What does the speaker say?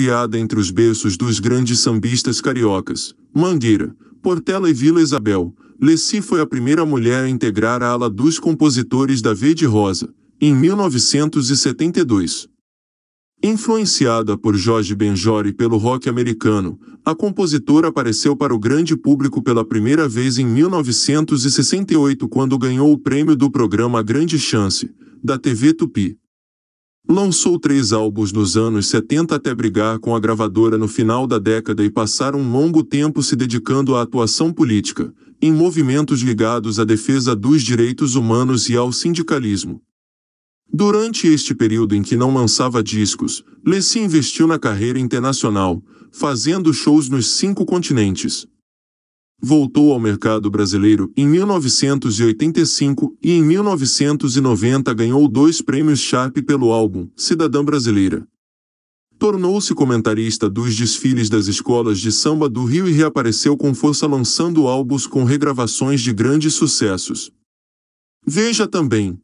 criada entre os berços dos grandes sambistas cariocas, Mangueira, Portela e Vila Isabel, Leci foi a primeira mulher a integrar a ala dos compositores da Verde Rosa, em 1972. Influenciada por Jorge Benjor e pelo rock americano, a compositora apareceu para o grande público pela primeira vez em 1968 quando ganhou o prêmio do programa Grande Chance, da TV Tupi. Lançou três álbuns nos anos 70 até brigar com a gravadora no final da década e passar um longo tempo se dedicando à atuação política, em movimentos ligados à defesa dos direitos humanos e ao sindicalismo. Durante este período em que não lançava discos, Lessie investiu na carreira internacional, fazendo shows nos cinco continentes voltou ao mercado brasileiro em 1985 e em 1990 ganhou dois prêmios Sharp pelo álbum Cidadã Brasileira. Tornou-se comentarista dos desfiles das escolas de samba do Rio e reapareceu com força lançando álbuns com regravações de grandes sucessos. Veja também